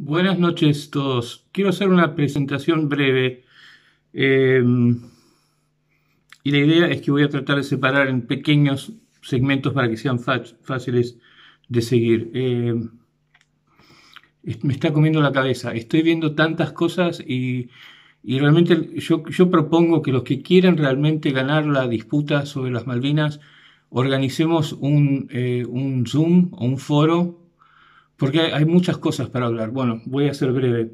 Buenas noches todos. Quiero hacer una presentación breve em, y la idea es que voy a tratar de separar en pequeños segmentos para que sean fáciles de seguir. Em, me está comiendo la cabeza. Estoy viendo tantas cosas y, realmente yo, propongo que los que quieran realmente ganar la disputa sobre las Malvinas, organicemos un, eh, un Zoom o un foro porque hay muchas cosas para hablar. Bueno, voy a ser breve.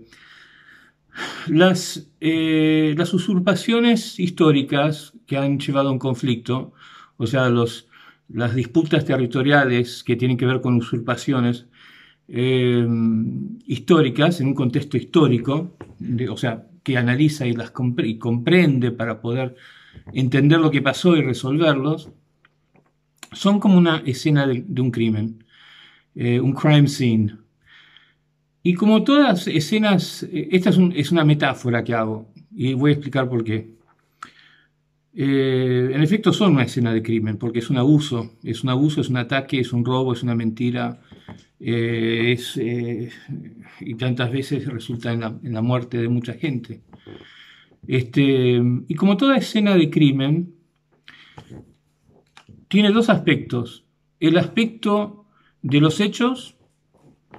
Las, eh, las usurpaciones históricas que han llevado a un conflicto, o sea, los, las disputas territoriales que tienen que ver con usurpaciones eh, históricas, en un contexto histórico, o sea, que analiza y las y comprende para poder entender lo que pasó y resolverlos, son como una escena de un crimen. Eh, un crime scene. Y como todas escenas, eh, esta es, una metáfora que hago y voy a explicar por qué. Eh, en efecto son una escena de crimen, porque es un abuso, es un abuso, es un ataque, es un robo, es una mentira, y tantas veces resulta en la, muerte de mucha gente. Este, y como toda escena de crimen, tiene dos aspectos. El aspecto de los hechos,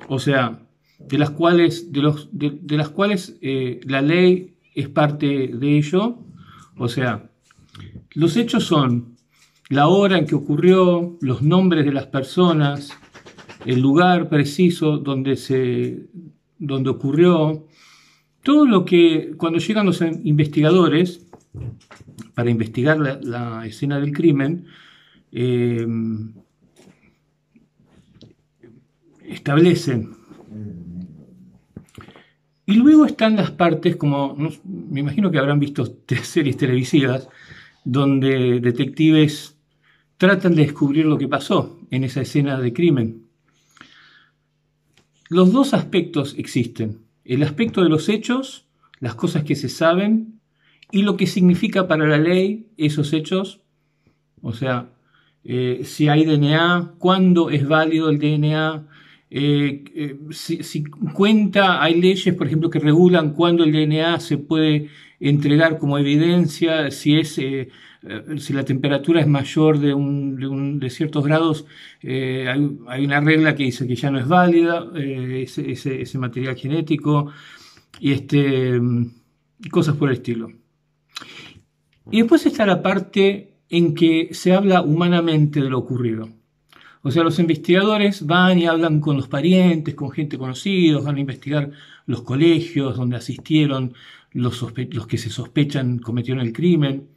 o sea, de las cuales, de los, de, las cuales eh, la ley es parte de ello, o sea, los hechos son la hora en que ocurrió, los nombres de las personas, el lugar preciso donde, se, donde ocurrió, todo lo que cuando llegan los investigadores para investigar la, escena del crimen, eh, establecen. Y luego están las partes, como me imagino que habrán visto series televisivas, donde detectives tratan de descubrir lo que pasó en esa escena de crimen. Los dos aspectos existen, el aspecto de los hechos, las cosas que se saben, y lo que significa para la ley esos hechos, o sea, eh, si hay DNA, cuándo es válido el DNA, eh, eh, si, cuenta, hay leyes, por ejemplo, que regulan cuándo el DNA se puede entregar como evidencia, si eh, la temperatura es mayor de, ciertos grados, hay, una regla que dice que ya no es válida ese, material genético este, y cosas por el estilo. Y después está la parte en que se habla humanamente de lo ocurrido. O sea, los investigadores van y hablan con los parientes, con gente conocida, van a investigar los colegios donde asistieron los, que se sospechan cometieron el crimen.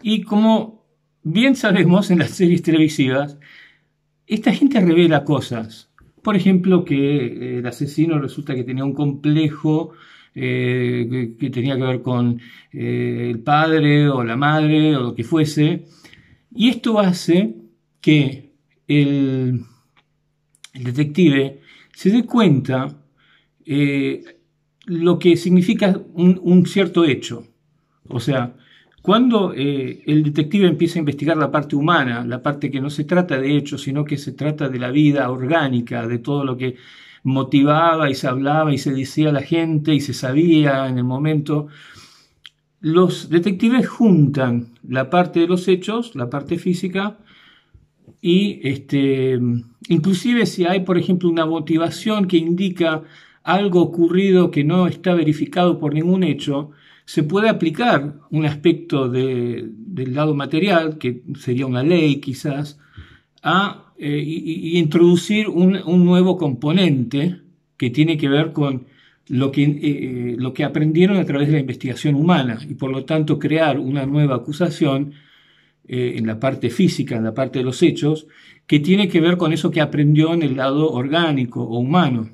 Y como bien sabemos en las series televisivas, esta gente revela cosas. Por ejemplo, que eh, el asesino resulta que tenía un complejo eh, que, tenía que ver con eh, el padre o la madre o lo que fuese. Y esto hace que el, detective se dé cuenta eh, lo que significa un, cierto hecho. O sea, cuando eh, el detective empieza a investigar la parte humana, la parte que no se trata de hechos, sino que se trata de la vida orgánica, de todo lo que motivaba y se hablaba y se decía a la gente y se sabía en el momento, los detectives juntan la parte de los hechos, la parte física, y este, inclusive si hay, por ejemplo, una motivación que indica algo ocurrido que no está verificado por ningún hecho, se puede aplicar un aspecto de, del lado material, que sería una ley quizás, a, eh, y, introducir un, un, nuevo componente que tiene que ver con lo que, eh, eh, lo que aprendieron a través de la investigación humana y por lo tanto crear una nueva acusación eh, en la parte física, en la parte de los hechos, que tiene que ver con eso que aprendió en el lado orgánico o humano.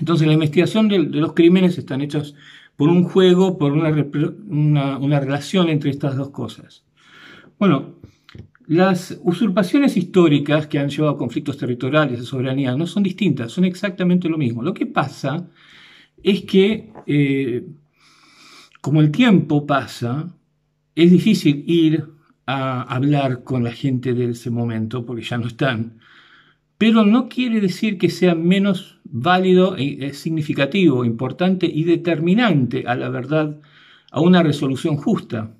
Entonces la investigación de, los crímenes están hechas por un juego, por una, relación entre estas dos cosas. Bueno, las usurpaciones históricas que han llevado a conflictos territoriales de soberanía no son distintas, son exactamente lo mismo. Lo que pasa es que, eh, como el tiempo pasa, es difícil ir a hablar con la gente de ese momento porque ya no están, pero no quiere decir que sea menos válido, e, significativo, importante y determinante a la verdad, a una resolución justa.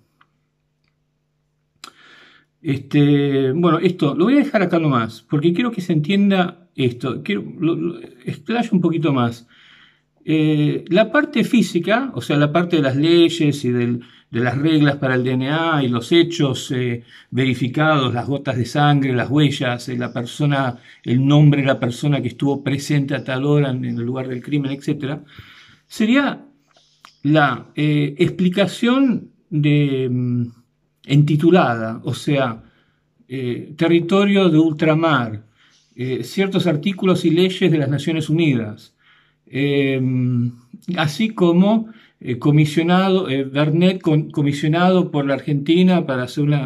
Este, bueno, esto lo voy a dejar acá nomás, porque quiero que se entienda esto, quiero, un poquito más. Eh, la parte física, o sea, la parte de las leyes y del, de las reglas para el DNA y los hechos eh, verificados, las gotas de sangre, las huellas, eh, la persona, el nombre de la persona que estuvo presente a tal hora en, el lugar del crimen, etc., sería la eh, explicación de, mm, entitulada, o sea, territorio de ultramar, ciertos artículos y leyes de las Naciones Unidas, mm, así como eh, comisionado, eh, Bernet comisionado por la Argentina para hacer una,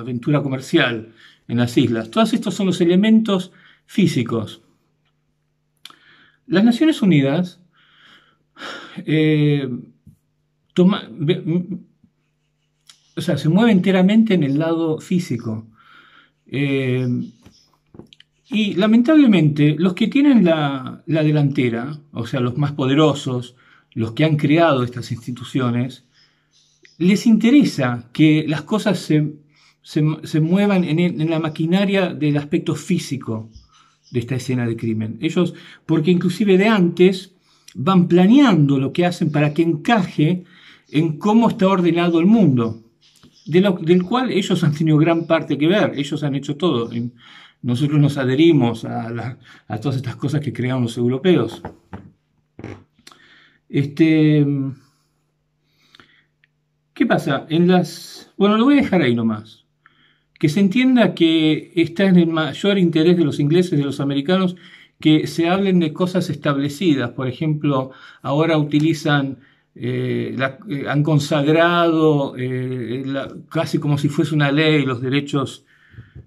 aventura comercial en las islas. Todos estos son los elementos físicos. Las Naciones Unidas eh, o sea, se mueve enteramente en el lado físico. Eh, y lamentablemente los que tienen la delantera, o sea, los más poderosos, los que han creado estas instituciones, les interesa que las cosas se, muevan en, la maquinaria del aspecto físico de esta escena de crimen. Ellos, porque inclusive de antes, van planeando lo que hacen para que encaje en cómo está ordenado el mundo, del cual ellos han tenido gran parte que ver, ellos han hecho todo. Nosotros nos adherimos a, a todas estas cosas que crearon los europeos. Este, ¿Qué pasa? En las. Bueno, lo voy a dejar ahí nomás. Que se entienda que está en el mayor interés de los ingleses, de los americanos, que se hablen de cosas establecidas. Por ejemplo, ahora utilizan eh, eh, han consagrado eh, casi como si fuese una ley los derechos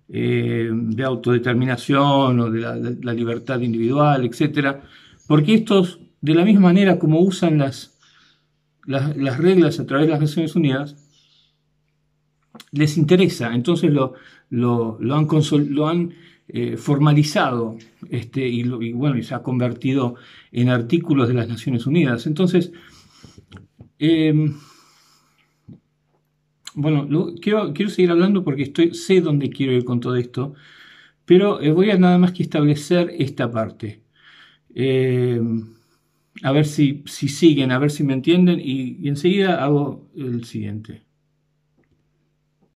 de autodeterminación o de la, de la, libertad individual, etc. Porque estos de la misma manera como usan las, las, reglas a través de las Naciones Unidas, les interesa. Entonces lo, lo, han, han eh, formalizado este, y, bueno, y se ha convertido en artículos de las Naciones Unidas. Entonces, em, bueno, quiero, seguir hablando porque estoy, sé dónde quiero ir con todo esto, pero eh, voy a nada más que establecer esta parte. Em, a ver si, si siguen, a ver si me entienden y, y enseguida hago el siguiente.